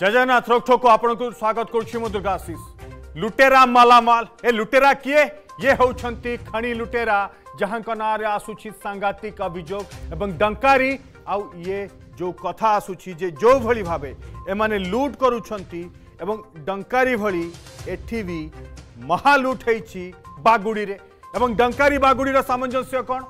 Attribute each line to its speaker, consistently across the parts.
Speaker 1: જજના થ્રોક ઠોકો આપણું સ્વાગત કરુછું મુ દુર્ગાશીષ ଲୁଟେରା ମାଲାମାଲ ଏ ଲୁଟେରା କିଏ ଇଏ ହେଉଛନ୍ତି ଖଣି ଲୁଟେରା ଯାହାଙ୍କ ନାଁରେ ଆସୁଛି ସାଂଘାତିକ ଅଭିଯୋଗ ଏବଂ ଡଙ୍କାରୀ ଆଉ ଇଏ ଯେଉଁ କଥା ଆସୁଛି ଯେ ଯେଉଁଭଳି ଭାବେ ଏମାନେ ଲୁଟ୍ କରୁଛନ୍ତି ଏବଂ ଡଙ୍କାରୀ ଭଳି ଏଠି ବି ମହାଲୁଟ୍ ହେଇଛି ବାଗୁଡ଼ିରେ ଏବଂ ଡଙ୍କାରୀ ବାଗୁଡ଼ିର ସାମଞ୍ଜସ୍ୟ କ'ଣ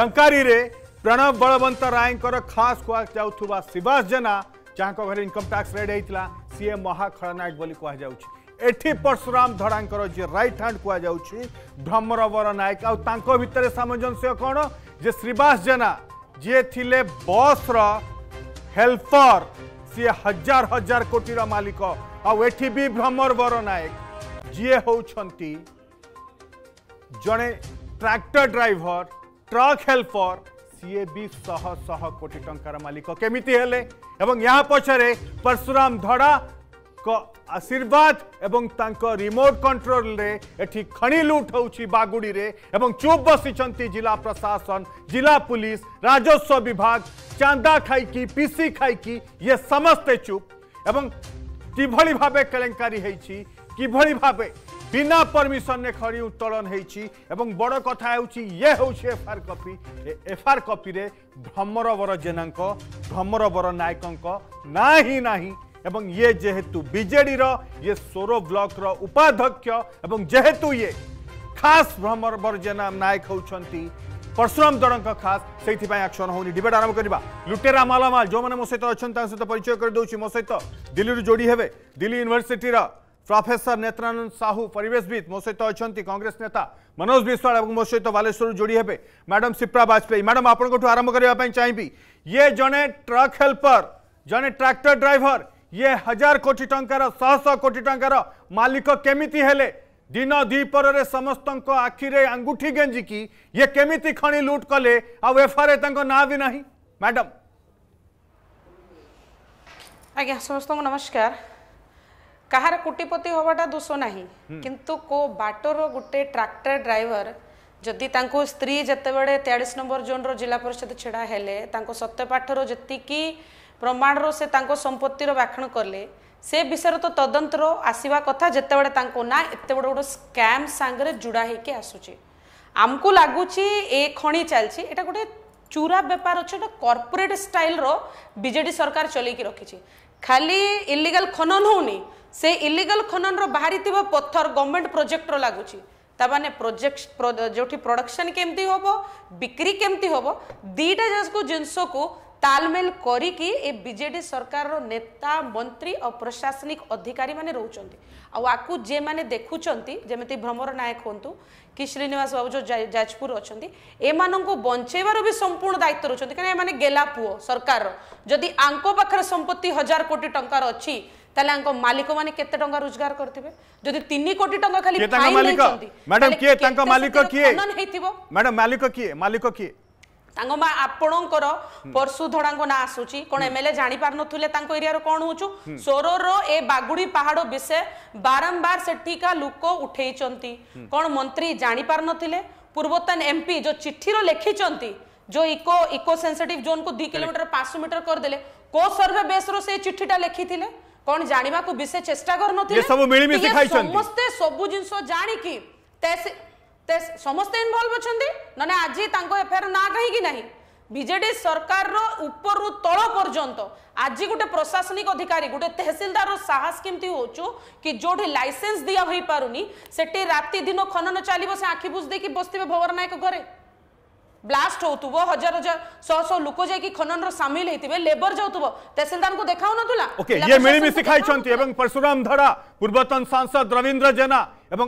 Speaker 1: ଡଙ୍କାରୀରେ ପ୍ରଣବ ବଳବନ୍ତ ରାୟଙ୍କର ଖାସ୍ କୁହାଯାଉଥିବା ଶିବାସ ଜେନା जहाँ घर इनकम टैक्स रेड होता सीए महाखलनायक कहुच्छे एटी परशुराम धड़ा जी रईट हाण कमरवर नायक आगे सामंजस्य कौन जे श्रीवास जेना जी थी बस्र हेल्पर सी हजार हजार कोटी मालिक आठी भी भ्रमरवर नायक जी हूँ जड़े ट्राक्टर ड्राइवर ट्रक हेल्पर सीए भी शह शह कोटी टंकार मालिक केमी या पचरे परशुराम धड़ा को आशीर्वाद एवं रिमोट कंट्रोल रे एठी खणी लुट होउछि बागुड़ी रे एवं चुप बसी जिला प्रशासन जिला पुलिस राजस्व विभाग चांदा खाई पीसी खाई ये समस्ते चुप एवं किभली भाव कलेकारी होइछि किभली भावे বিনা পরমিশনে খড়ি উত্তোলন হয়েছি এবং বড় কথা হচ্ছে ইয়ে হচ্ছে এফআইআর কপি এফআইআর কপিরে ভ্রমর বর জেনাঙ্ক ভ্রমর বর নায়কঙ্ক না হি না এবং ইয়ে যেহেতু বিজেডির ইয়ে সোর ব্লকর উপাধ্যক্ষ এবং যেহেতু ইয়ে খাস ভ্রমর বর জেনা নায়ক হচ্ছেন পরশুরাম দড়ঙ্ক খাস সেইপাই আকশন হোনি ডিবেট আরম্ভ করা লুটেরা মালামাল যে মো সহ অনেক সহ পরিচয় করে দেছি মো সহ দিল্লি যোড়ি হবে দিল্লি ইউনিভার্সিটির प्रफेसर नेत्रानंद साहू परेशद मो सहित अच्छा कंग्रेस नेता मनोज विश्वाल मो सहित बालेश्वर जोड़ी हे मैडम सिप्रा बाजपेयी मैडम आपंठ आरंभ करने चाहिए ये जड़े ट्रक हेल्पर जड़े ट्राक्टर ड्राइवर ये हजार कोटी टकर शह कोटी टकर मालिक केमी दिन दीपर से समस्त आखिरे आंगूठी गेजिकी ये केमी खणी लुट कले आफआर ना भी ना मैडम
Speaker 2: आज्ञा समस्त नमस्कार কাহার কোটিপতি হওয়াটা দোষ না কিন্তু কো বাটর গোটে ট্রাক্টর ড্রাইভর যদি তাঙ্কু স্ত্রী যেতবে তেয়াশ নম্বর জোনর জেলা পরিষদ ছেড়া হলে তাঙ্ক সত্যপাঠর যেতিকি প্রমাণর সে তাঙ্ক সম্পত্তির ব্যাখ্যাণ কলে সে বিষয়ে তো তদন্তর আসবা কথা যেতবে তাঙ্ক না এত বড় গোটে স্ক্যাম সাংরে যোড়া হয়েকি আসুচি ଆମକୁ ଲାଗୁଛି ଏ ଖଣି ଚାଲିଛି ଏଇଟା ଗୋଟେ ଚୁରା ବେପାର ଅଛି ଗୋଟେ କର୍ପୋରେଟ୍ ଷ୍ଟାଇଲ୍ର ବିଜେଡ଼ି ସରକାର ଚଲେଇକି ରଖିଛି ଖାଲି ଇଲିଗାଲ୍ ଖନନ ହେଉନି ସେ ଇଲିଗାଲ ଖନନର ବାହାରିଥିବା ପଥର ଗଭର୍ଣ୍ଣମେଣ୍ଟ ପ୍ରୋଜେକ୍ଟର ଲାଗୁଛି ତାମାନେ ପ୍ରୋଜେକ୍ଟ ଯେଉଁଠି ପ୍ରଡକ୍ସନ୍ କେମିତି ହେବ ବିକ୍ରି କେମିତି ହେବ ଦୁଇଟା ଯାକ ଜିନିଷକୁ ତାଲମେଲ କରିକି ଏ ବିଜେଡ଼ି ସରକାରର ନେତା ମନ୍ତ୍ରୀ ଆଉ ପ୍ରଶାସନିକ ଅଧିକାରୀମାନେ ରହୁଛନ୍ତି ଆଉ ଆକୁ ଯେମାନେ ଦେଖୁଛନ୍ତି ଯେମିତି ଭ୍ରମର ନାୟକ ହୁଅନ୍ତୁ କି ଶ୍ରୀନିବାସ ବାବୁ ଯେଉଁ ଯାଜପୁର ଅଛନ୍ତି ଏମାନଙ୍କୁ ବଞ୍ଚେଇବାର ବି ସମ୍ପୂର୍ଣ୍ଣ ଦାୟିତ୍ୱ ରହୁଛନ୍ତି କାରଣ ଏମାନେ ଗେଲା ପୁଅ ସରକାରର ଯଦି ଆଙ୍କ ପାଖରେ ସମ୍ପତ୍ତି ହଜାର କୋଟି ଟଙ୍କାର ଅଛି তাহলে আঙ্ক মালিক মানে কেতে টঙ্কা রোজগার করতিবে যদি 3 কোটি টঙ্কা খালি ফাইন নেইছন্তি ম্যাডাম কে তাঙ্ক মালিক কিয়ে
Speaker 1: ম্যাডাম মালিক কিয়ে মালিক কিয়ে
Speaker 2: ତାଙ୍କ ମା ଆପଣଙ୍କର ପରଶୁଧଡ଼ାଙ୍କ ନାଁ ଆସୁଛି କ'ଣ ଏମଏଲ୍ଏ ଜାଣିପାରୁନଥିଲେ ତାଙ୍କ ଏରିଆର କ'ଣ ହଉଛୁ ସୋରର ଏ ବାଗୁଡ଼ି ପାହାଡ଼ ବିଷୟ ବାରମ୍ବାର ସେଠିକା ଲୋକ ଉଠେଇଛନ୍ତି କ'ଣ ମନ୍ତ୍ରୀ ଜାଣିପାରୁନଥିଲେ ପୂର୍ବତନ ଏମ୍ପି ଯୋଉ ଚିଠିର ଲେଖିଛନ୍ତି ଯୋଉ ଇକୋ ଇକୋ ସେନ୍ସିଟିଭ୍ ଜୋନ୍କୁ ଦୁଇ କିଲୋମିଟର ପାଞ୍ଚଶହ ମିଟର କରିଦେଲେ କୋ ସର୍ଭେ ବେସ୍ରୁ ସେ ଚିଠିଟା ଲେଖିଥିଲେ কোন জানিবাকু বিশেষ চেষ্টা করনতিলে এ সব মিলিমিশি খাইছন্তি সমস্তে সব জিনিস জানিকি তে সমস্তে ইনভলভ অছন্তি ননে আজি তাঙ্কো এফআইআর না কাহিকি নাহি বিজেডি সরকারর উপরু তল পর্যন্ত আজি গোটে প্রশাসনিক অধিকারী গোটে তেহসিলদার সাহস কেমতি হচ্ছু কি যোটি লাইসেন্স দিয়া হই পারুনি সেটি রাতি দিন খনন চালিব সে আখি বুঝ দেকি বসতিবে ভবর নায়ক ঘরে ବ୍ଲାଷ୍ଟ ହଉଥିବ ହଜାର ହଜାର ଶହ ଶହ ଲୋକ ଯାଇକି ଖନନର ସାମିଲ ହେଇଥିବେ ଲେବର ଯାଉଥିବ ତହସିଲଦାରଙ୍କୁ ଦେଖାଉନଥିଲା ଓକେ ଇଏ
Speaker 1: ମିଳିମିଶି ଖାଇଛନ୍ତି ଏବଂ ପରଶୁରାମ ଧରା ପୂର୍ବତନ ସାଂସଦ ରବୀନ୍ଦ୍ର ଜେନା ଏବଂ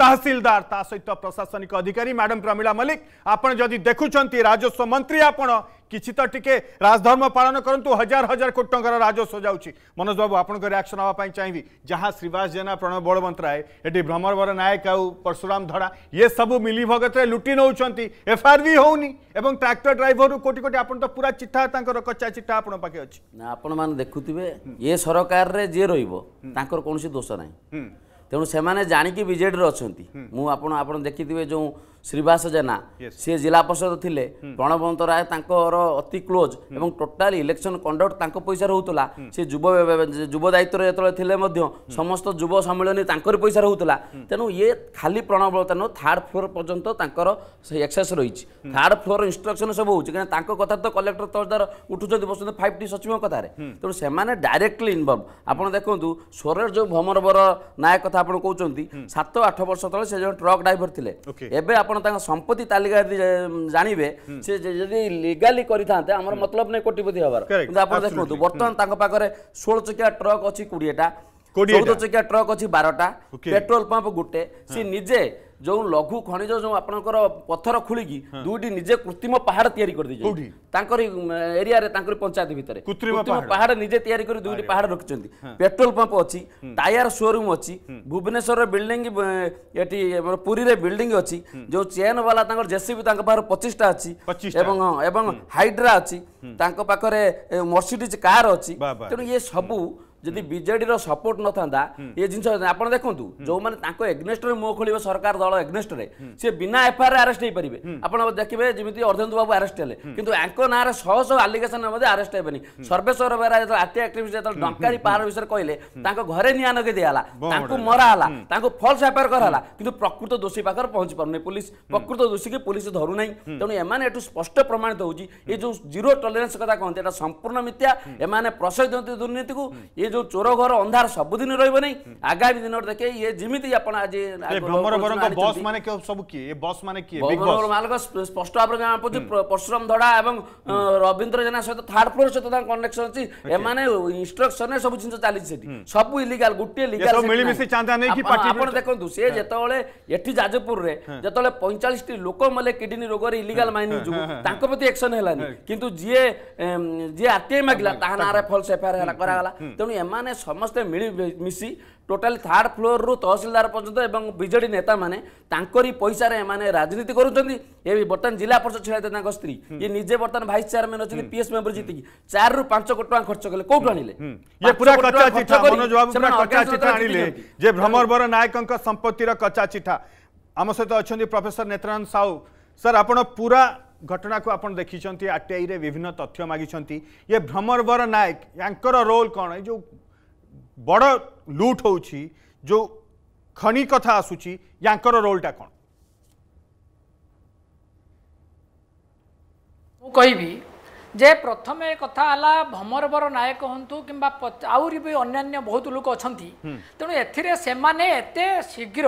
Speaker 1: तहसीलदार ता सहित प्रशासनिक अधिकारी मैडम प्रमिला मल्लिक आपण जदि देखुं राजस्व मंत्री आपण କିଛି ତ ଟିକେ ରାଜଧର୍ମ ପାଳନ କରନ୍ତୁ ହଜାର ହଜାର କୋଟି ଟଙ୍କାର ରାଜସ୍ୱ ଯାଉଛି ମନୋଜ ବାବୁ ଆପଣଙ୍କ ରିଆକ୍ସନ୍ ହେବା ପାଇଁ ଚାହିଁବି ଯାହା ଶ୍ରୀବାସ ଜେନା ପ୍ରଣବ ବଳବନ୍ତରାୟ ଏଠି ଭ୍ରମରବର ନାୟକ ଆଉ ପରଶୁରାମ ଧଡ଼ା ଇଏ ସବୁ ମିଲିଭଗତରେ ଲୁଟି ନେଉଛନ୍ତି ଏଫଆଇଆର୍ ବି ହେଉନି ଏବଂ ଟ୍ରାକ୍ଟର ଡ୍ରାଇଭରରୁ କୋଟି କୋଟି ଆପଣ ତ ପୁରା ଚିଠା ତାଙ୍କର କଚା ଚିଠା ଆପଣଙ୍କ ପାଖେ ଅଛି
Speaker 3: ନା ଆପଣମାନେ ଦେଖୁଥିବେ ଏ ସରକାରରେ ଯିଏ ରହିବ ତାଙ୍କର କୌଣସି ଦୋଷ ନାହିଁ ତେଣୁ ସେମାନେ ଜାଣିକି ବିଜେଡ଼ିରେ ଅଛନ୍ତି ମୁଁ ଆପଣ ଆପଣ ଦେଖିଥିବେ ଯେଉଁ ଶ୍ରୀବାସ ଜେନା ସିଏ ଜିଲ୍ଲା ପରିଷଦ ଥିଲେ ପ୍ରଣବନ୍ତ ରାୟ ତାଙ୍କର ଅତି କ୍ଲୋଜ୍ ଏବଂ ଟୋଟାଲ ଇଲେକ୍ସନ କଣ୍ଡକ୍ଟ ତାଙ୍କ ପଇସାରେ ହଉଥିଲା ସେ ଯୁବ ଯୁବ ଦାୟିତ୍ୱରେ ଯେତେବେଳେ ଥିଲେ ମଧ୍ୟ ସମସ୍ତ ଯୁବ ସମ୍ମିଳନୀ ତାଙ୍କରି ପଇସାରେ ହଉଥିଲା ତେଣୁ ଇଏ ଖାଲି ପ୍ରଣବତ ନୁହଁ ଥାର୍ଡ ଫ୍ଲୋର ପର୍ଯ୍ୟନ୍ତ ତାଙ୍କର ସେଇ ଏକ୍ସେସ ରହିଛି ଥାର୍ଡ ଫ୍ଲୋର ଇନଷ୍ଟ୍ରକ୍ସନ ସବୁ ହେଉଛି କାରଣ ତାଙ୍କ କଥା ତ କଲେକ୍ଟର ତଳଦାର ଉଠୁଛନ୍ତି ବସୁଛନ୍ତି ଫାଇଭ ଟି ସଚିବଙ୍କ କଥାରେ ତେଣୁ ସେମାନେ ଡାଇରେକ୍ଟଲି ଇନଭଲ୍ଭ ଆପଣ ଦେଖନ୍ତୁ ସ୍ୱରର ଯେଉଁ ଭ୍ରମରବର ନାୟକ କଥା ଆପଣ କହୁଛନ୍ତି ସାତ ଆଠ ବର୍ଷ ତଳେ ସେ ଜଣେ ଟ୍ରକ୍ ଡ୍ରାଇଭର ଥିଲେ ଏବେ ଆପଣ ଆପଣ ତାଙ୍କ ସମ୍ପତ୍ତି ତାଲିକା ଯଦି ଜାଣିବେ ସେ ଯଦି ଲିଗାଲି କରିଥାନ୍ତେ ଆମର ମତଲବ ନାହିଁ କୋଟିପତି ହେବାର କିନ୍ତୁ ଆପଣ ଦେଖନ୍ତୁ ବର୍ତ୍ତମାନ ତାଙ୍କ ପାଖରେ ଷୋହଳ ଚକିଆ ଟ୍ରକ୍ ଅଛି କୋଡ଼ିଏଟା ଚଉଦ ଚକିଆ ଟ୍ରକ୍ ଅଛି ବାରଟା ପେଟ୍ରୋଲ ପମ୍ପ ଗୋଟେ ସେ ନିଜେ ଯେଉଁ ଲଘୁ ଖଣିଜ ଯେଉଁ ଆପଣଙ୍କର ପଥର ଖୋଳିକି ଦୁଇଟି ନିଜେ କୃତ୍ରିମ ପାହାଡ଼ ତିଆରି କରିଦେଇଛନ୍ତି ତାଙ୍କରି ଏରିଆରେ ତାଙ୍କର ପଞ୍ଚାୟତ ଭିତରେ କୃତ୍ରିମ ପାହାଡ଼ ନିଜେ ତିଆରି କରି ଦୁଇଟି ପାହାଡ଼ ରଖିଛନ୍ତି ପେଟ୍ରୋଲ ପମ୍ପ ଅଛି ଟାୟାର ସୋରୁମ୍ ଅଛି ଭୁବନେଶ୍ୱରର ବିଲ୍ଡିଂ ଏଠି ଆମର ପୁରୀରେ ବିଲ୍ଡିଂ ଅଛି ଯେଉଁ ଚେନ୍ ବାଲା ତାଙ୍କର ଜେସିବି ତାଙ୍କ ପାଖରେ ପଚିଶଟା ଅଛି ଏବଂ ଏବଂ ହାଇଡ୍ରା ଅଛି ତାଙ୍କ ପାଖରେ ମର୍ସିଡିଜ୍ କାର୍ ଅଛି ତେଣୁ ଇଏ ସବୁ ଯଦି ବିଜେଡ଼ିର ସପୋର୍ଟ ନଥାନ୍ତା ଏ ଜିନିଷ ଆପଣ ଦେଖନ୍ତୁ ଯେଉଁମାନେ ତାଙ୍କ ଏଗ୍ନେଷ୍ଟରେ ମୁହଁ ଖୋଲିବେ ସରକାର ଦଳ ଏଗ୍ନେଷ୍ଟରେ ସେ ବିନା ଏଫଆଇଆର୍ ଆରେଷ୍ଟ ହେଇପାରିବେ ଆପଣ ଦେଖିବେ ଯେମିତି ଅର୍ଧେନ୍ଦୁ ବାବୁ ଆରେଷ୍ଟ ହେଲେ କିନ୍ତୁ ଆଙ୍କ ନାଁରେ ଶହ ଶହ ଆଲିଗେସନ୍ରେ ମଧ୍ୟ ଆରେଷ୍ଟ ହେବେନି ସର୍ବେଶ୍ୱର ବେହେରା ଯେତେବେଳେ ଆର୍ଟି ଆକ୍ଟିଭିଷ୍ଟ ଯେତେବେଳେ ଡଙ୍କାରୀ ପାହାଡ଼ ବିଷୟରେ କହିଲେ ତାଙ୍କ ଘରେ ନିଆଁ ଲଗେଇ ଦିଆହେଲା ତାଙ୍କୁ ମରାହେଲା ତାଙ୍କୁ ଫଲ୍ସ ଏଫଆଇଆର୍ କରାହେଲା କିନ୍ତୁ ପ୍ରକୃତ ଦୋଷୀ ପାଖରେ ପହଞ୍ଚିପାରୁନି ପୋଲିସ ପ୍ରକୃତ ଦୋଷୀକି ପୋଲିସ ଧରୁନାହିଁ ତେଣୁ ଏମାନେ ଏଠୁ ସ୍ପଷ୍ଟ ପ୍ରମାଣିତ ହେଉଛି ଏ ଯେଉଁ ଜିରୋ ଟଲରେନ୍ସ କଥା କହନ୍ତି ଏଟା ସମ୍ପୂର୍ଣ୍ଣ ମିଥ୍ୟା ଏମାନେ ପ୍ରଶୟ ଦିଅନ୍ତି ଦୁର୍ନୀତିକୁ ଏ ये जो चोर घर अंधार सबुदिन रही आगामी दिन देखे ये जमी आप आज बस माने
Speaker 1: सब किए बस माने किए भ्रमर
Speaker 3: मालक स्पष्ट भाव जना पड़े परशुराम धड़ा एवं रवींद्र जेना सहित थार्ड फ्लोर सहित कनेक्शन अच्छी एमाने इन्स्ट्रक्शन सब जिन चली सब इलिगाल गोटे लिगाल ଆପଣ ଦେଖନ୍ତୁ ସେ ଯେତେବେଳେ ଏଠି ଯାଜପୁରରେ ଯେତେବେଳେ ପଇଁଚାଳିଶଟି ଲୋକ ମଲେ କିଡନୀ ରୋଗରେ ଇଲିଗାଲ ମାଇନିଂ ଯୋଗୁଁ ତାଙ୍କ ପ୍ରତି ଏକ୍ସନ ହେଲାନି କିନ୍ତୁ ଯିଏ ଯିଏ ଆରଟିଆଇ ମାଗିଲା ତାହା ନାଁରେ ଫଲ୍ସ ଏଫଆଇଆର ହେଲା କରାଗଲା ତେଣୁ ଏମାନେ ସମସ୍ତେ ମିଳି ମିଶି ଟୋଟାଲି ଥାର୍ଡ଼ ଫ୍ଲୋର୍ରୁ ତହସିଲଦାର ପର୍ଯ୍ୟନ୍ତ ଏବଂ ବିଜେଡ଼ି ନେତାମାନେ ତାଙ୍କରି ପଇସାରେ ଏମାନେ ରାଜନୀତି କରୁଛନ୍ତି ଏ ବର୍ତ୍ତମାନ ଜିଲ୍ଲା ପରିଷଦ ଛିଡ଼ା ହେଇଥିଲେ ତାଙ୍କ ସ୍ତ୍ରୀ ଇଏ ନିଜେ ବର୍ତ୍ତମାନ ଭାଇସ୍ ଚେୟାରମ୍ୟାନ୍ ଅଛନ୍ତି ପିଏସ୍ ମେମ୍ବର ଜିତିକି ଚାରିରୁ ପାଞ୍ଚ କୋଟି ଟଙ୍କା ଖର୍ଚ୍ଚ କଲେ କୋଉଠୁ ଆଣିଲେ
Speaker 1: ଯେ ଭ୍ରମରବର ନାୟକଙ୍କ ସମ୍ପତ୍ତିର କଚା ଚିଠା ଆମ ସହିତ ଅଛନ୍ତି ପ୍ରଫେସର ନେତ୍ରାନନ୍ଦ ସାହୁ ସାର୍ ଆପଣ ପୁରା घटना को आप देखिं आरटीआई रे विभिन्न तथ्य मागिं ये भ्रमरवर नायक यांकर रोल कौन ये जो बड़ लुट हो जो खनि कथा आसूची यांकर रोलटा कौन
Speaker 4: कह ଯେ ପ୍ରଥମେ କଥା ହେଲା ଭମରବର ନାୟକ ହୁଅନ୍ତୁ କିମ୍ବା ଆହୁରି ବି ଅନ୍ୟାନ୍ୟ ବହୁତ ଲୋକ ଅଛନ୍ତି ତେଣୁ ଏଥିରେ ସେମାନେ ଏତେ ଶୀଘ୍ର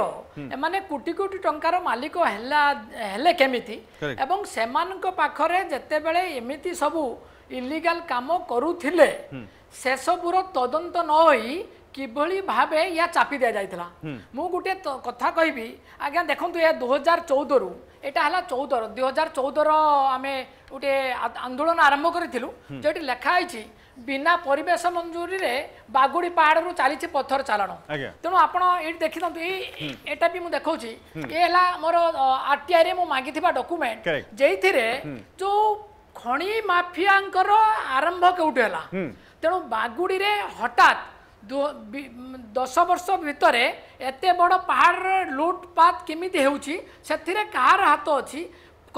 Speaker 4: ଏମାନେ କୋଟି କୋଟି ଟଙ୍କାର ମାଲିକ ହେଲା ହେଲେ କେମିତି ଏବଂ ସେମାନଙ୍କ ପାଖରେ ଯେତେବେଳେ ଏମିତି ସବୁ ଇଲିଗାଲ କାମ କରୁଥିଲେ ସେସବୁର ତଦନ୍ତ ନ ହୋଇ কিভাবে ভাবে ইয়া চাপি দিয়া যাই মু গোটে কথা কহবি আজ্ঞা দেখুন এ দু হাজার চৌদরু এটা হল চৌদর দুই হাজার চৌদর আমি গোটে আন্দোলন আরম্ভ করেছিলু যেটি লেখা হয়েছি বিনা পরিবেশ মঞ্জুরিরে বাগুড়ি পাহাড়ু চালিছে পথর চালাণ তেমন আপনার এটি দেখি দিও এটা বি দেখছি এ হল মোর আরটিআই রে মু মাগি ডকুমেন্ট যেইথিরে যে খনি মাফিয়াঙ্কর আরম্ভ কেউটি হল তেণু বাগুড়ি হঠাৎ ଦଶ ବର୍ଷ ଭିତରେ ଏତେ ବଡ଼ ପାହାଡ଼ର ଲୁଟ୍ପାତ କେମିତି ହେଉଛି ସେଥିରେ କାହାର ହାତ ଅଛି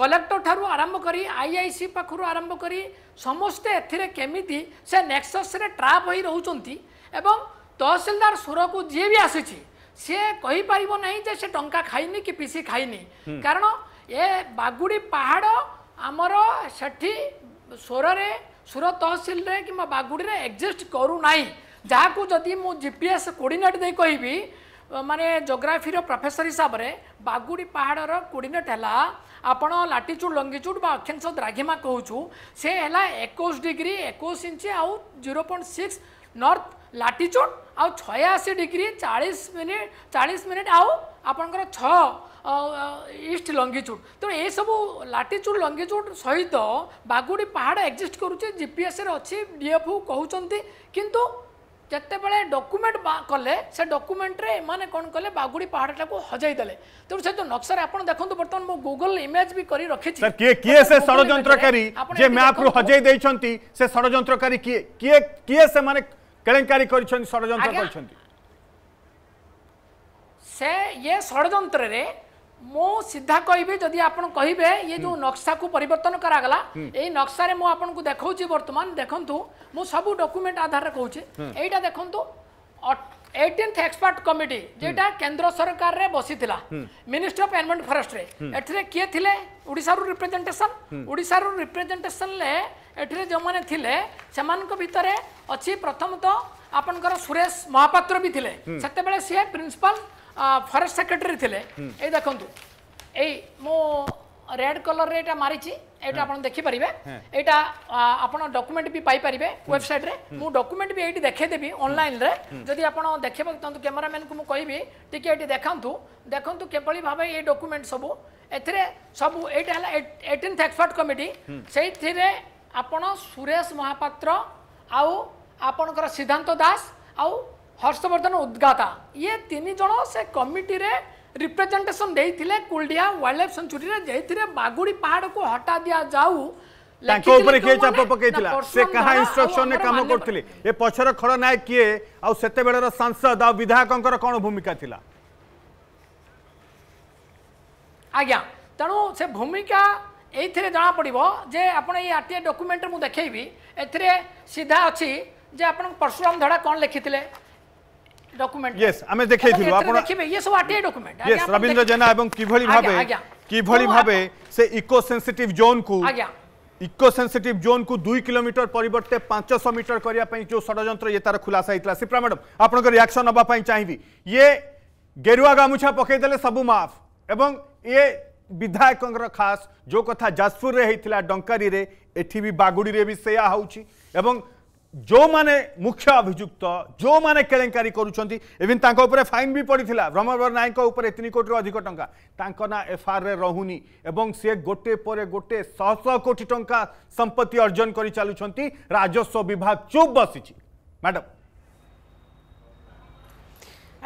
Speaker 4: କଲେକ୍ଟର ଠାରୁ ଆରମ୍ଭ କରି ଆଇ ଆଇ ସି ପାଖରୁ ଆରମ୍ଭ କରି ସମସ୍ତେ ଏଥିରେ କେମିତି ସେ ନେକ୍ସସ୍ରେ ଟ୍ରାପ୍ ହୋଇ ରହୁଛନ୍ତି ଏବଂ ତହସିଲଦାର ସ୍ୱରକୁ ଯିଏ ବି ଆସିଛି ସିଏ କହିପାରିବ ନାହିଁ ଯେ ସେ ଟଙ୍କା ଖାଇନି କି ପିସି ଖାଇନି କାରଣ ଏ ବାଗୁଡ଼ି ପାହାଡ଼ ଆମର ସେଠି ସ୍ୱରରେ ସୁର ତହସିଲରେ କିମ୍ବା ବାଗୁଡ଼ିରେ ଏକ୍ଜିଷ୍ଟ କରୁନାହିଁ ଯାହାକୁ ଯଦି ମୁଁ ଜି ପି ଏସ୍ କୋଡ଼ିନେଟ୍ ଦେଇ କହିବି ମାନେ ଜୋଗ୍ରାଫିର ପ୍ରଫେସର ହିସାବରେ ବାଗୁଡ଼ି ପାହାଡ଼ର କୋଡ଼ିନେଟ୍ ହେଲା ଆପଣ ଲାଟିଚ୍ୟୁଡ଼୍ ଲଙ୍ଗିଚ୍ୟୁଡ଼୍ ବା ଅକ୍ଷାଂଶ ଦ୍ରାଘିମା କହୁଛୁ ସେ ହେଲା ଏକୋଇଶ ଡିଗ୍ରୀ ଏକୋଇଶ ଇଞ୍ଚ ଆଉ zero point six north latitude ଆଉ ଛୟାଅଶୀ ଡିଗ୍ରୀ ଚାଳିଶ ମିନିଟ୍ ଚାଳିଶ ମିନିଟ୍ ଆଉ ଆପଣଙ୍କର ଛଅ ଇଷ୍ଟ ଲଙ୍ଗିଚ୍ୟୁଡ଼୍ ତେଣୁ ଏସବୁ ଲାଟିଚ୍ୟୁଡ଼୍ ଲଙ୍ଗିଚ୍ୟୁଡ଼୍ ସହିତ ବାଗୁଡ଼ି ପାହାଡ଼ ଏକ୍ଜିଷ୍ଟ କରୁଛି ଜିପିଏସ୍ରେ ଅଛି ଡିଏଫ୍ୟୁ କହୁଛନ୍ତି କିନ୍ତୁ ଯେତେବେଳେ ଡକୁମେଣ୍ଟ କଲେ ସେ ଡକୁମେଣ୍ଟରେ ଏମାନେ କ'ଣ କଲେ ବାଗୁଡ଼ି ପାହାଡ଼ଟାକୁ ହଜାଇ ଦେଲେ ତେଣୁ ସେ ଯେଉଁ ନକ୍ସାରେ ଆପଣ ଦେଖନ୍ତୁ ବର୍ତ୍ତମାନ ମୁଁ ଗୁଗଲ ଇମେଜ ବି କରି ରଖିଛି କିଏ କିଏ ସେ ଷଡ଼ଯନ୍ତ୍ରକାରୀ ଯେ ମ୍ୟାପ୍ରୁ
Speaker 1: ହଜାଇ ଦେଇଛନ୍ତି ସେ ଷଡ଼ଯନ୍ତ୍ରକାରୀ କିଏ କିଏ କିଏ ସେମାନେ କେଳେଙ୍କାରୀ କରିଛନ୍ତି ଷଡ଼ଯନ୍ତ୍ର କରିଛନ୍ତି
Speaker 4: ସେ ଇଏ ଷଡ଼ଯନ୍ତ୍ରରେ মু সিধা কহবি যদি আপনার কহবে ইয়ে যে নকশা কু পরিবর্তন করাগলা এই নকশার মু আপনার দেখাউছি বর্তমান দেখুন মু সবু ডকুমেন্ট আধারে কৌছি এইটা দেখুন এইটিন্থ এক্সপার্ট কমিটি যেটা কেন্দ্র সরকারের বসিলা মিনিষ্ট্রি অফ এনভারমেন্ট ফরেস্টরে এটিরে কিয়ে থিলে ওড়িশার রিপ্রেজেন্টেসন ওড়িশার রিপ্রেজেন্টেসনলে এটিরে যে থিলে সেমানক ভিতরে অছি প্রথমত আপনার সুরেশ মহাপাত্র বি থিলে সেতবে সি প্রিন্সিপাল ফরেস্ট সেক্রেটারি লে এই দেখুন এই মু রেড কলর এটা মারিছি এটা আপনার দেখিপারে এইটা আপনার ডকুমেন্ট বি পাইপারে ওয়েবসাইট্রে মু ডকুমেন্ট বি এইটি দেখেদেবি অনলাইনরে যদি আপনার দেখবাকে চাহু ক্যামেরাম্যান কু কবি টিকি এটি দেখাতু দেখুন কিভাবে ভাবে এই ডকুমেন্ট সবু এতে সবু এইটা হল এইটিন্থ এক্সপার্ট কমিটি সেইথি আপনার সুরেশ মহাপাত্র আউ আপনার সিদ্ধান্ত দাস আউ हर्षवर्धन उद्गाता ये तीन जन से कमिटी रे रिप्रेजेंटेशन दे कुलडिया वाइल्ड लाइफ सेंचुरी जैसे बागुड़ी पहाड़ को हटा दिया जाऊ तांको ऊपर के चाप
Speaker 1: पकेतिला से कहां इंस्ट्रक्शन ने काम करथिले ए पछर खड़ नाय किए आ सेते बेडर सांसद आ विधायकंकर कोन भूमिका थिला
Speaker 4: आ गया तनो से भूमिका एथरे जाना पड़िबो जे अपन ए आरटीए डॉक्यूमेंट मु देखैबी एथरे सीधा अछि जे अपन परशुराम धड़ा कोन लिखितले रवींद्र
Speaker 1: जेना कि भावे से इको सेंसिटिव जोन को इको सेंसिटिव जोन को दुई किलोमीटर परिवर्तन पांचश मीटर करने जो षड़ ये तार खुलासा होता सीप्रा मैडम आपण रियाक्शन नापी चाहिए ये गेरुआ गामुछा पकईदे सब माफ एवं ये विधायक खास जो कथा जाजपुर होता डंकारी एटी भी बागुड़ी भी से ଯେଉଁମାନେ ମୁଖ୍ୟ ଅଭିଯୁକ୍ତ ଯେଉଁମାନେ କେଳେଙ୍କାରୀ କରୁଛନ୍ତି ଇଭିନ୍ ତାଙ୍କ ଉପରେ ଫାଇନ୍ ବି ପଡ଼ିଥିଲା ବ୍ରହ୍ମବର ନାୟକଙ୍କ ଉପରେ ତିନି କୋଟିରୁ ଅଧିକ ଟଙ୍କା ତାଙ୍କ ନାଁ ଏଫଆଇଆର୍ରେ ରହୁନି ଏବଂ ସେ ଗୋଟେ ପରେ ଗୋଟେ ଶହ ଶହ କୋଟି ଟଙ୍କା ସମ୍ପତ୍ତି ଅର୍ଜନ କରି ଚାଲୁଛନ୍ତି ରାଜସ୍ୱ ବିଭାଗ ଚୁପ୍ ବସିଛି ମ୍ୟାଡ଼ାମ୍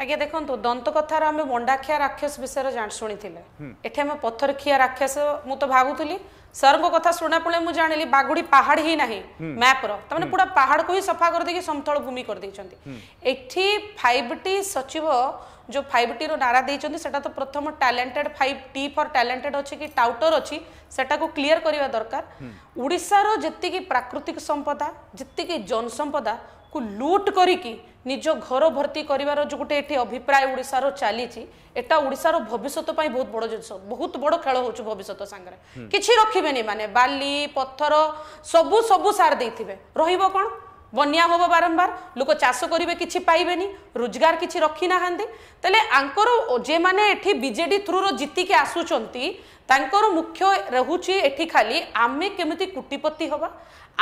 Speaker 2: আগে দেখন্ত দন্তকথারা আমি মন্ডাখিয়া রাক্ষস বিষয়ৰ জান শুনিতিলে এঠে ম পথরখিয়া রাক্ষস মু তো ভাবুতলি সরৰ কথা শুননা পলে মু জানেলি বাগুডি পাহাৰ হি নাহি ম্যাপৰ তমনে পুৰা পাহাৰকই सफা কৰদে কি সমতল ভূমি কৰদেচନ୍ତି এঠী 5T सचिव जो 5T ৰ नारा देচନ୍ତି সেটা তো প্ৰথম টැලেন্টেড 5T ফর টැලেন্টেড আছে কি টাউটাৰ আছে সেটাক ক' ক্লিয়ৰ কৰিবৰ দরকার উড়िसाৰ জিত্তি কি প্ৰাকৃতিক সম্পদা জিত্তি কি জনসম্পদা ক লুট কৰি কি ନିଜ ଘର ଭର୍ତ୍ତି କରିବାର ଯେଉଁ ଗୋଟେ ଏଠି ଅଭିପ୍ରାୟ ଓଡ଼ିଶାର ଚାଲିଛି ଏଟା ଓଡ଼ିଶାର ଭବିଷ୍ୟତ ପାଇଁ ବହୁତ ବଡ଼ ଜିନିଷ ବହୁତ ବଡ଼ ଖେଳ ହେଉଛି ଭବିଷ୍ୟତ ସାଙ୍ଗରେ କିଛି ରଖିବେନି ମାନେ ବାଲି ପଥର ସବୁ ସବୁ ସାର ଦେଇଥିବେ ରହିବ କ'ଣ ବନ୍ୟା ହେବ ବାରମ୍ବାର ଲୋକ ଚାଷ କରିବେ କିଛି ପାଇବେନି ରୋଜଗାର କିଛି ରଖିନାହାନ୍ତି ତାହେଲେ ଆଙ୍କର ଯେମାନେ ଏଠି ବିଜେଡି ଥ୍ରୁର ଜିତିକି ଆସୁଛନ୍ତି ତାଙ୍କର ମୁଖ୍ୟ ରହୁଛି ଏଠି ଖାଲି ଆମେ କେମିତି କୁଟିପତି ହେବା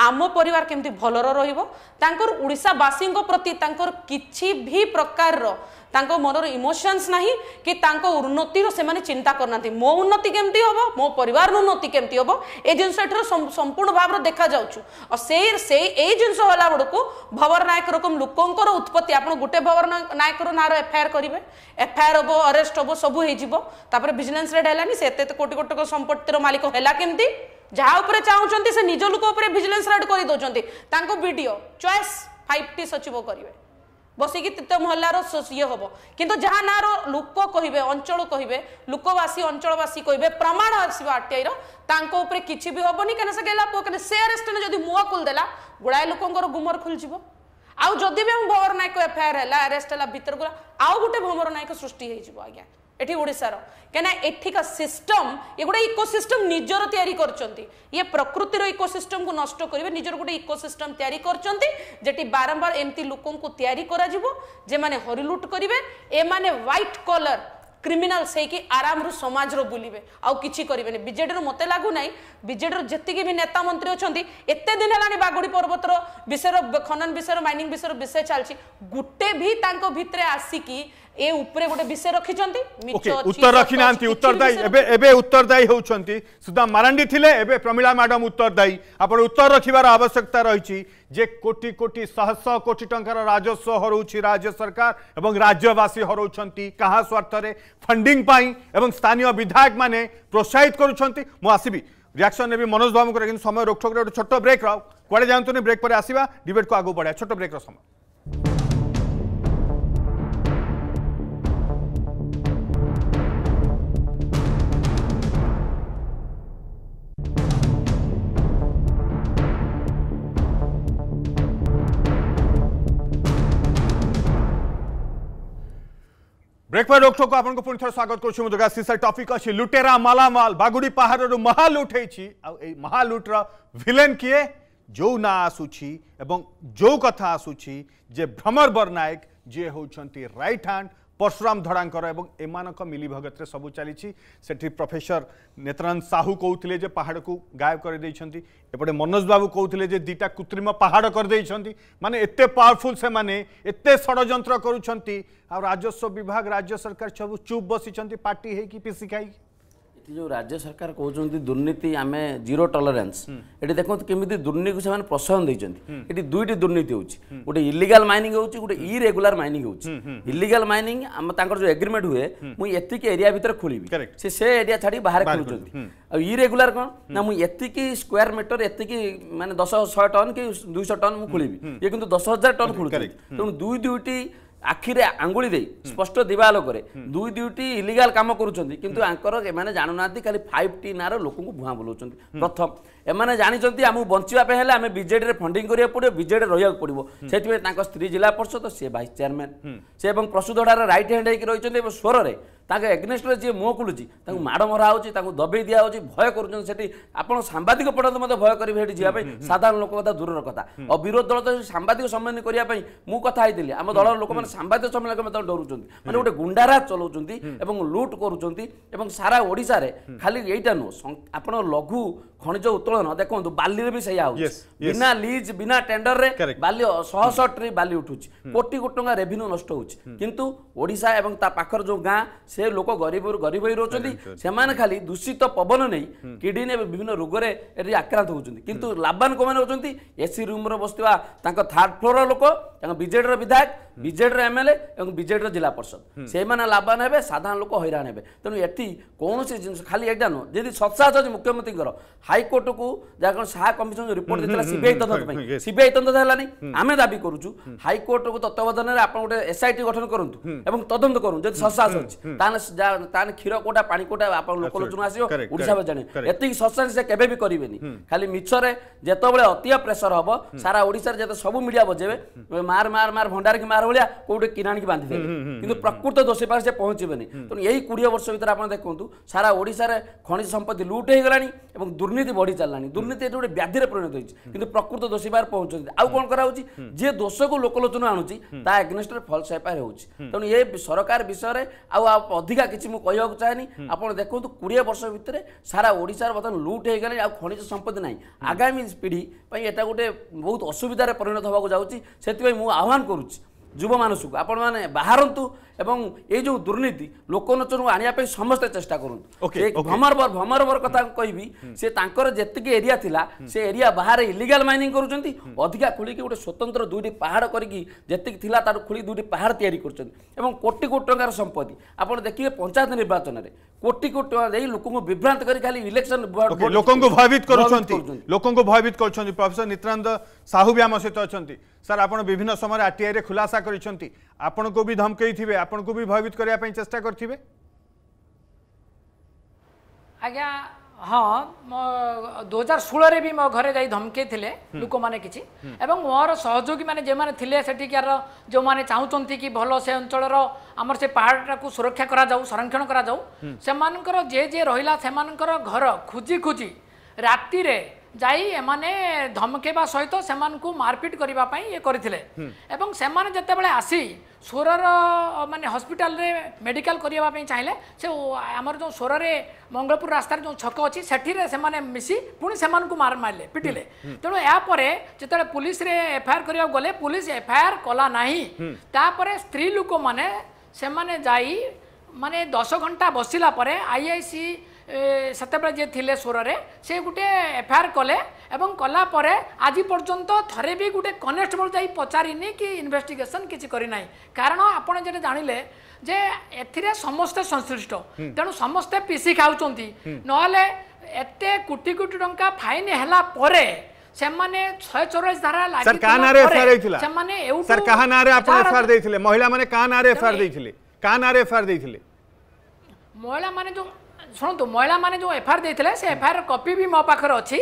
Speaker 2: ଆମ ପରିବାର କେମିତି ଭଲର ରହିବ ତାଙ୍କର ଓଡ଼ିଶାବାସୀଙ୍କ ପ୍ରତି ତାଙ୍କର କିଛି ବି ପ୍ରକାରର ତାଙ୍କ ମନର ଇମୋସନ୍ସ ନାହିଁ କି ତାଙ୍କ ଉନ୍ନତିର ସେମାନେ ଚିନ୍ତା କରୁନାହାନ୍ତି ମୋ ଉନ୍ନତି କେମିତି ହେବ ମୋ ପରିବାରର ଉନ୍ନତି କେମିତି ହେବ ଏ ଜିନିଷ ଏଠାରେ ସମ୍ପୂର୍ଣ୍ଣ ଭାବରେ ଦେଖାଯାଉଛୁ ଆଉ ସେଇ ସେଇ ଏଇ ଜିନିଷ ହେଲା ବେଳକୁ ଭବର ନାୟକ ରକମ ଲୋକଙ୍କର ଉତ୍ପତ୍ତି ଆପଣ ଗୋଟେ ଭବର ନାୟକର ନାଁର ଏଫଆଇଆର୍ କରିବେ ଏଫଆଇଆର୍ ହେବ ଆରେଷ୍ଟ ହେବ ସବୁ ହେଇଯିବ ତାପରେ ଭିଜିଲାନ୍ସ ରେଡ୍ ହେଲାନି ସେ ଏତେ ଏତେ କୋଟି କୋଟି ସମ୍ପତ୍ତିର ମାଲିକ ହେଲା କେମିତି ଯାହା ଉପରେ ଚାହୁଁଛନ୍ତି ସେ ନିଜ ଲୋକ ଉପରେ ଭିଜିଲାନ୍ସ ରାଉଟ୍ କରିଦେଉଛନ୍ତି ତାଙ୍କ ଭିଡ଼ିଓ ଚଏସ୍ ଫାଇଭ୍ ଟି ସଚିବ କରିବେ ବସିକି ତିତ ମହଲ୍ଲାର ଇଏ ହେବ କିନ୍ତୁ ଯାହା ନାଁର ଲୋକ କହିବେ ଅଞ୍ଚଳ କହିବେ ଲୋକବାସୀ ଅଞ୍ଚଳବାସୀ କହିବେ ପ୍ରମାଣ ଆସିବ ଆରଟିଆଇର ତାଙ୍କ ଉପରେ କିଛି ବି ହେବନି କାହିଁକିନା ସେ ଗେଲା ପୁଅ କାହିଁକିନା ସେ ଆରେଷ୍ଟରେ ଯଦି ମୁହଁ ଖୋଲିଦେଲା ଗୋଳାଏ ଲୋକଙ୍କର ଗୁମର ଖୋଲିଯିବ ଆଉ ଯଦି ବି ଆମ ଭମର ନାୟକ ଏଫଆଇଆର୍ ହେଲା ଆରେଷ୍ଟ ହେଲା ଭିତରକୁ ଆଉ ଗୋଟେ ଭମର ନାୟକ ସୃଷ୍ଟି ହେଇଯିବ ଆଜ୍ଞା এটি ওড়িশার কেন এঠিকা সিষ্টম এগুলো ইকোসিষ্টম নিজর তৈরি করছেন ইয়ে প্রকৃতির ইকোসিষ্টম কু নষ্ট করবে নিজের গোটে ইকোসিষ্টম তৈরি করছেন যেটি বারম্বার এমতি লোক তৈরি করা যাব যে মানে হরিলুট করবে এমানে হোয়াইট কলর ক্রিমিনালস হয়েকি আরামর সমাজর বুলবে আছে করবে না বিজেডি মতো লাগু না বিজেডি যেতকি বি নেতা মন্ত্রী অনেক এত দিন হল বাগুড়ি পর্বতর বিষয় খনন বিষয় মাইনিং বিষয় বিষয় চালছি গোটে ভি তাঙ্ক ভিতরে আসিকি ए उपरे गोटे विषय रखिछन्ति उत्तर रखि नान्ति उत्तरदायी एबे
Speaker 1: एबे उत्तरदायी होउछन्ति सुधा मारांडी थिले एबे प्रमिला मैडम उत्तरदायी आपण उत्तर रखिबार आवश्यकता रहिछि जे कोटी कोटी शह कोटी टंकार राजस्व हरौछि राज्य सरकार एवं राज्यवासी हरौछन्ति कहा स्वार्थ रे फंडिंग पाई एवं स्थानीय विधायक माने प्रोत्साहित करूछन्ति मु आसीबी रिएक्शन नेबी मनोज बाबू को किंतु समय रोकठोक रे छोट ब्रेक राव कुआडे जानतुनी ब्रेक पर आसीबा डिबेट को आगु बढ़ा छोट ब्रेक रो समय ब्रेकफास्ट रोकठो को आपन को पुनि स्वागत कर मुजगा सिसर टॉपिक अछि लुटेरा मालामाल बागुडी पहाड़ रो महा लूट हेछि महा लूट रा किए जो ना आसुछि जो कथा आसुछि जे भ्रमर बरनायक जी जे रईट राइट हैंड परशुराम धड़ा मिलीभगत सब चली प्रफेसर नेत्रानंद साहू कहते पहाड़ को गायब कर देपटे मनोज बाबू कहते दुटा कृत्रिम पहाड़ करदे मान एत पावरफुल से मैंने षड़ कर राजस्व विभाग राज्य सरकार सब चुप बसी पार्टी हो कि खाई जो राज्य सरकार
Speaker 3: कौन दुर्नीति आम जीरो टलरेन्स ये देखते कमी दुर्नीति से प्रोत्साहन देखते ये दुईट दुर्नीति हो गए इलिगल माइनिंग हो गए इरेगुला माइनिंग होलिगाल माइनिंग जो एग्रीमेंट हुए मुझे ये एरिया भितर खोल से, से एरिया छाड़ी बाहर खोलुँ इरेगुला कौन ना मुझे ये स्क्यार मीटर एत मानते दस शह टन कि दुई टन मुझे खोलि ये कि दस हजार टन खोलुँ तेनाली दुई दुईट আখিরে আঙ্গুলি দেই স্পষ্ট দিবালোকরে দুই দুইটি ইলিগাল কাম করছেন কিন্তু আঙ্কর এমানে জাণু না খালি ফাইভ টি নাঁর লোক ভুয়া বুলাউছেন প্রথম এমানে জাঁচান আমি বঞ্চা হলে আমি বিজেডিরে ফন্ডিং করা পড়ে বিজেডি রহবাকে পড়ব সেইপা তাঁর স্ত্রী জেলা পরিষদ সে ভাইস চেয়ারম্যান সে এবং প্রসুধড়ার রাইট হ্যান্ড হয়ে রয়েছেন এবং স্বরের ତାଙ୍କ ଏଗ୍ନେଷ୍ଟରେ ଯିଏ ମୁହଁ ଖୋଲୁଛି ତାଙ୍କୁ ମାଡ଼ ମରା ହେଉଛି ତାଙ୍କୁ ଦବେଇ ଦିଆହେଉଛି ଭୟ କରୁଛନ୍ତି ସେଠି ଆପଣ ସାମ୍ବାଦିକ ପର୍ଯ୍ୟନ୍ତ ମଧ୍ୟ ଭୟ କରିବେ ସେଠି ଯିବା ପାଇଁ ସାଧାରଣ ଲୋକ କଥା ଦୂରର କଥା ଆଉ ବିରୋଧୀ ଦଳ ତ ସାମ୍ବାଦିକ ସମ୍ମାନ କରିବା ପାଇଁ ମୁଁ କଥା ହେଇଥିଲି ଆମ ଦଳର ଲୋକମାନେ ସାମ୍ବାଦିକ ସମ୍ମିଳନୀରେ ମଧ୍ୟ ଡରୁଛନ୍ତି ମାନେ ଗୋଟେ ଗୁଣ୍ଡାରାଜ ଚଲାଉଛନ୍ତି ଏବଂ ଲୁଟ୍ କରୁଛନ୍ତି ଏବଂ ସାରା ଓଡ଼ିଶାରେ ଖାଲି ଏଇଟା ନୁହଁ ଆପଣ ଲଘୁ खनिज उत्तोलन देख्नु बाले लिज बिना जो नष्टाखर से लोक गरी गरी खाली दूषित पवन नै किडनी रोगले आक्रान्त एसि रुम बसिति थर्ड फ्लोर लोक विजेड विधायक विजेडि एमएलए विजेड र जिल्ला परिषद सेला लाभान हे साधारण लोक हैरा तिमी जाने सत्साहित হাইকোর্টকু যার কারণ শাহ কমিশন রিপোর্ট দিয়েছিল সিবিআই তদন্ত পাই সিবিআই তদন্ত হেলানি আমি দাবি করুছু হাইকোর্টকু তত্ত্বাবধানে আপন গোটে এসআইটি গঠন করন্তু এবং তদন্ত করুন যদি সসাস আছে তাহলে তাহলে ক্ষীর কোটা পানি কোটা আপনার লোক লোচনা আসবে ওড়িশা জানে এতিকি সসাস সে কেবে বি করবেনি খালি মিছরে যেতবেলে অতীয় প্রেসর হব সারা ওড়িশার যেতে সবু মিডিয়া বজেবে মার মার মার ভণ্ডারকি মার ভলিয়া কোটে কিনাণিকি বাঁধি দেবে কিন্তু প্রকৃত দোষী পাখে সে পৌঁছবেনি তেমন এই কোড়িয়ে বর্ষ ভিতরে আপনার দেখুন সারা ওড়িশার খনিজ সম্পত্তি লুট হয়ে গলানি এবং দুর্নীতি দুর্নীতি বড়ি চালানি দুর্নীতি এটি গোটে ব্যাধিরে পরিণত হয়েছে কিন্তু প্রকৃত দোষী পাহাড় পৌঁছুଛନ୍ତି ଆଉ କ'ଣ କରାହେଉଛି ଯିଏ ଦୋଷକୁ ଲୋକଲୋଚନ ଆଣୁଛି ତା ଏଗ୍ନେଷ୍ଟରେ ଫଲ୍ସ ଏଫଆଇଆର୍ ହେଉଛି ତେଣୁ ଏ ସରକାର ବିଷୟରେ ଆଉ ଅଧିକା କିଛି ମୁଁ କହିବାକୁ ଚାହେଁନି ଆପଣ ଦେଖନ୍ତୁ କୋଡ଼ିଏ ବର୍ଷ ଭିତରେ ସାରା ଓଡ଼ିଶାର ବର୍ତ୍ତମାନ ଲୁଟ୍ ହେଇଗଲାଣି ଆଉ ଖଣିଜ ସମ୍ପତ୍ତି ନାହିଁ ଆଗାମୀ ପିଢ଼ି ପାଇଁ ଏଟା ଗୋଟେ ବହୁତ ଅସୁବିଧାରେ ପରିଣତ ହେବାକୁ ଯାଉଛି ସେଥିପାଇଁ ମୁଁ ଆହ୍ୱାନ କରୁଛି ଯୁବମାନସକୁ ଆପଣମାନେ ବାହାରନ୍ତୁ ଏବଂ ଏଇ ଯେଉଁ ଦୁର୍ନୀତି ଲୋକଲୋଚନକୁ ଆଣିବା ପାଇଁ ସମସ୍ତେ ଚେଷ୍ଟା କରନ୍ତୁ ଭମରବର ଭମରବର କଥା କହିବି ସେ ତାଙ୍କର ଯେତିକି ଏରିଆ ଥିଲା ସେ ଏରିଆ ବାହାରେ ଇଲିଗାଲ ମାଇନିଂ କରୁଛନ୍ତି ଅଧିକା ଖୋଳିକି ଗୋଟେ ସ୍ୱତନ୍ତ୍ର ଦୁଇଟି ପାହାଡ଼ କରିକି ଯେତିକି ଥିଲା ତାର ଖୋଳି ଦୁଇଟି ପାହାଡ଼ ତିଆରି କରୁଛନ୍ତି ଏବଂ କୋଟି କୋଟି ଟଙ୍କାର ସମ୍ପତ୍ତି ଆପଣ ଦେଖିବେ ପଞ୍ଚାୟତ ନିର୍ବାଚନରେ କୋଟି କୋଟି ଟଙ୍କା ଦେଇ ଲୋକଙ୍କୁ ବିଭ୍ରାନ୍ତ କରି ଖାଲି ଇଲେକ୍ସନ ଲୋକଙ୍କୁ ଭୟଭୀତ କରୁଛନ୍ତି
Speaker 1: ଲୋକଙ୍କୁ ଭୟଭୀତ କରୁଛନ୍ତି ପ୍ରଫେସର ନିତ୍ୟାନନ୍ଦ ସାହୁ ବି ଆମ ସହିତ ଅଛନ୍ତି স্যার আপনার বিভিন্ন সময় আরটিআই খুলাসা করেছেন আপনার বি ধমকাই থাকবে আপনার বি ভয়ভীত করা চেষ্টা করবে
Speaker 4: আজ্ঞা হ্যাঁ দু হাজার ষোলরে বি মো ঘরে যাই ধমকাই লে লোক মানে কিছু এবং মোর সহযোগী মানে যে লে সেটিকার যে চাহুমান কি ভাল সে অঞ্চলর আমার সে পাহাড়টা সুরক্ষা করা যাও সংরক্ষণ করা যাও সেমানকর যে যে রহিলা সেমানকর ঘর খুঁজি খুঁজি রাতিরে যাই এমানে ধমকেবা সহিত সেমানকু মারপিট করিবা পাই ইয়ে করিলে এবং সেমানে যেতবেলে আসি সোরর মানে হসপিটালরে মেডিকাল করিবা পাই চাইলে সে আমার যে সোররে মঙ্গলপুর রাস্তার যে ছক অছি সেঠিরে সেমানে মিশি পুনি সেমানকু মার মারলে পিটিলে তেণু এরপরে যেতবেলে পুলিশরে এফআইআর করিবা গলে পুলিশ এফআইআর কলা নাহি তারপরে স্ত্রী লোক মানে সেমানে যাই মানে দশ ঘন্টা বসিলা পরে আইআইসি ସେତେବେଳେ ଯିଏ ଥିଲେ ସ୍ୱରରେ ସେ ଗୋଟିଏ ଏଫଆଇଆର୍ କଲେ ଏବଂ କଲାପରେ ଆଜି ପର୍ଯ୍ୟନ୍ତ ଥରେ ବି ଗୋଟେ କନେଷ୍ଟେବଲ୍ ଯାଇ ପଚାରିନି କି ଇନଭେଷ୍ଟିଗେସନ୍ କିଛି କରିନାହିଁ କାରଣ ଆପଣ ଯେଟା ଜାଣିଲେ ଯେ ଏଥିରେ ସମସ୍ତେ ସଂଶ୍ଳିଷ୍ଟ ତେଣୁ ସମସ୍ତେ ପିସି ଖାଉଛନ୍ତି ନହେଲେ ଏତେ କୋଟି କୋଟି ଟଙ୍କା ଫାଇନ୍ ହେଲା ପରେ ସେମାନେ ମହିଳାମାନେ ଯୋଉ ଶୁଣନ୍ତୁ ମହିଳାମାନେ ଯେଉଁ ଏଫ୍ଆଇଆର୍ ଦେଇଥିଲେ ସେ ଏଫ୍ଆଇଆର୍ କପି ବି ମୋ ପାଖରେ ଅଛି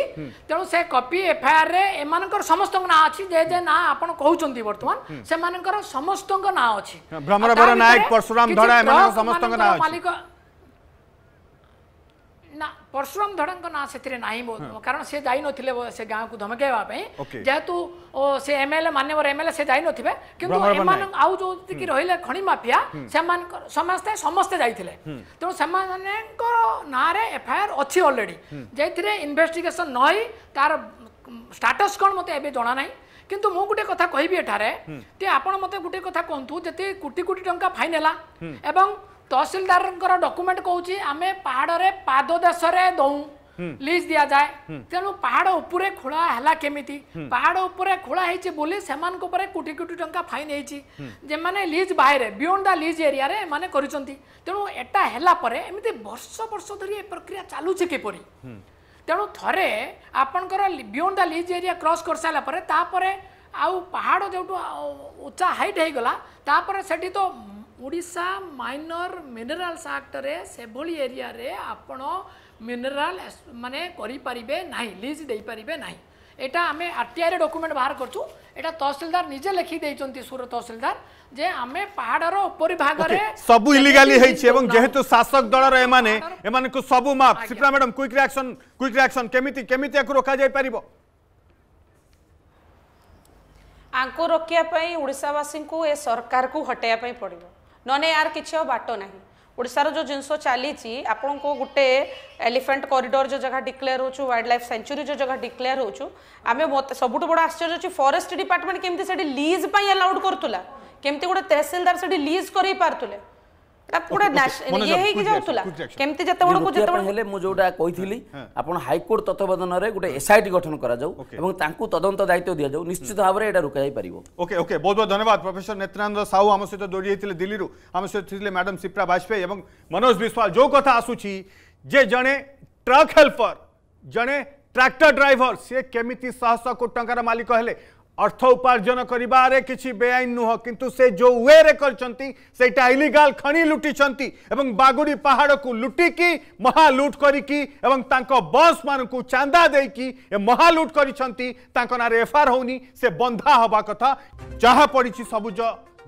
Speaker 4: ତେଣୁ ସେ କପି ଏଫ୍ଆଇଆର୍ରେ ଏମାନଙ୍କର ସମସ୍ତଙ୍କ ନାଁ ଅଛି ଯେ ଯେ ନାଁ ଆପଣ କହୁଛନ୍ତି ବର୍ତ୍ତମାନ ସେମାନଙ୍କର ସମସ୍ତଙ୍କ ନାଁ ଅଛି ମାଲିକ ପର୍ଶୁରାମ ଧଡ଼ଙ୍କ ନାଁ ସେଥିରେ ନାହିଁ କାରଣ ସେ ଯାଇନଥିଲେ ସେ ଗାଁକୁ ଧମକେଇବା ପାଇଁ ଯେହେତୁ ସେ ଏମଏଲଏ ମାନ୍ୟବର ଏମଏଲଏ ସେ ଯାଇନଥିବେ କିନ୍ତୁ ଏମାନଙ୍କ ଆଉ ଯେଉଁତିକି ରହିଲେ ଖଣି ମାଫିଆ ସେମାନଙ୍କର ସମସ୍ତେ ସମସ୍ତେ ଯାଇଥିଲେ ତେଣୁ ସେମାନଙ୍କ ନାଁରେ ଏଫଆଇଆର୍ ଅଛି ଅଲରେଡ଼ି ଯେଉଁଥିରେ ଇନଭେଷ୍ଟିଗେସନ୍ ନହୋଇ ତାର ଷ୍ଟାଟସ୍ କ'ଣ ମୋତେ ଏବେ ଜଣା ନାହିଁ କିନ୍ତୁ ମୁଁ ଗୋଟେ କଥା କହିବି ଏଠାରେ ଯେ ଆପଣ ମୋତେ ଗୋଟେ କଥା କୁହନ୍ତୁ ଯଦି କୋଟି କୋଟି ଟଙ୍କା ଫାଇନ୍ ହେଲା ଏବଂ तहसीलदार डॉक्यूमेंट कहूँ आम पहाड़ पाददेश লিজ দিয়া যায় তেণু পাহাড় উপরে খোলা হেলা কেমিতি পাহাড় উপরে খোলা হয়েছে বলে সেমানক উপরে কোটি কোটি টঙ্কা ফাইন হয়েছি যে মানে লিজ বাইরে বিয়ন্ড দা লিজ এরিয়ারে এমানে করিছেন তেণু এটা হেলা পরে এমিতি বর্ষ বর্ষ ধরি এ প্রক্রিয়া চালুছে কিপরি তেণু থরে আপনার beyond the lease area cross করে সারা পরে তাপরে আউ পাহাড় যেটু উচ্চা হাইট হয়ে গলা তাপরে সেটি তো ଓଡ଼ିଶା ମାଇନର ମିନେରାଲ୍ସ ଆକ୍ଟରେ ସେଭଳି ଏରିଆରେ ଆପଣ ମିନେରାଲ ମାନେ କରିପାରିବେ ନାହିଁ ଲିଜ୍ ଦେଇପାରିବେ ନାହିଁ ଏଇଟା ଆମେ ଆର୍ଟିଆଇରେ ଡକୁମେଣ୍ଟ ବାହାର କରୁଛୁ ଏଇଟା ତହସିଲଦାର ନିଜେ ଲେଖି ଦେଇଛନ୍ତି ସୁର ତହସିଲଦାର যে আমি পাহাড়র উপরি ভাগরে
Speaker 1: সবু ইলিগালি হইছে এবং যেহেতু শাসক দলর এমানে এমানকু সবু মাপ Sipra madam quick reaction quick reaction কেমিতি কেমিতি আকু রোকা যাই পারিব
Speaker 2: আঙ্কু রোকিয়া পাই ওড়িশাবাসীঙ্কু এ সরকারকু হটাইয়া পাই পড়িব ନହେଲେ ଆର କିଛି ଆଉ ବାଟ ନାହିଁ ଓଡ଼ିଶାର ଯେଉଁ ଜିନିଷ ଚାଲିଛି ଆପଣଙ୍କୁ ଗୋଟେ ଏଲିଫେଣ୍ଟ କରିଡ଼ର ଯେଉଁ ଜାଗା ଡିକ୍ଲେୟାର ହେଉଛୁ ୱାଇଲ୍ଡ ଲାଇଫ୍ ସେଞ୍ଚୁରୀ ଯେଉଁ ଜାଗା ଡିକ୍ଲେୟାର ହେଉଛୁ ଆମେ ମୋତେ ସବୁଠୁ ବଡ଼ ଆଶ୍ଚର୍ଯ୍ୟ ଅଛି ଫରେଷ୍ଟ ଡିପାର୍ଟମେଣ୍ଟ କେମିତି ସେଠି ଲିଜ୍ ପାଇଁ ଆଲାଉଡ୍ କରୁଥିଲା କେମିତି ଗୋଟେ ତହସିଲଦାର ସେଠି ଲିଜ୍ କରେଇ ପାରୁଥିଲେ ପୁରା ହେଇ ଯାଉଥିଲା କେମିତି ଯେତେବେଳେ ଯେତେବେଳେ
Speaker 3: ହେଲେ ମୁଁ ଯୋଉଟା କହିଥିଲି ଆପଣ ହାଇକୋର୍ଟ ତତ୍ତ୍ୱାବଧାନରେ ଗୋଟେ ଏସ୍ଆଇଟି ଗଠନ କରାଯାଉ ଏବଂ ତାଙ୍କୁ ତଦନ୍ତ
Speaker 1: ଦାୟିତ୍ୱ ଦିଆଯାଉ ନିଶ୍ଚିତ ଭାବରେ ଏଇଟା ରୋକାଯାଇ ପାରିବ ଓକେ ଓକେ ବହୁତ ବହୁତ ଧନ୍ୟବାଦ ପ୍ରଫେସର ନେତ୍ରାନନ୍ଦ ସାହୁ ଆମ ସହିତ ଯୋଡ଼ି ହେଇଥିଲେ ଦିଲ୍ଲୀରୁ ଆମ ସହିତ ଥିଲେ ମ୍ୟାଡ଼ାମ୍ ସିପ୍ରା ବାଜପେୟୀ ଏବଂ ମନୋଜ ବିଶ୍ୱାଳ ଯୋଉ କଥା ଆସୁଛି ଯେ ଜଣେ ଟ୍ରକ୍ ହେଲ୍ପର ଜଣେ ট্রাক্টর ড্রাইভর সি কেমিতি শহ শহ কোটি টাকার মালিক হলে अर्थ उपार्जन कर बेआईन नुह किंतु से जो वे करा इलिगाल लुटी एवं बागुड़ी पहाड़ को लुटिकी महालुट बस मान चांदा कि महालुट कर एफआर हो बंधा हवा कथा जहा पड़ी सबुज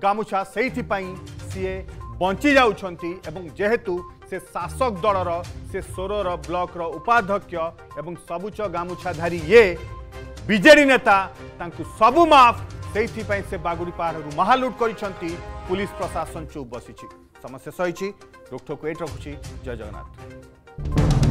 Speaker 1: गामुछा से सीए बची जाहेतु से शासक दलर से सोर ब्लक्र उपाध्यक्ष सबुज गामुछाधारी ये नेता विजेडि नुमाफ त्यहीपुडी पाहाडहरू महालुट पुलिस प्रशासन चुप बसि सम जय जगन्नाथ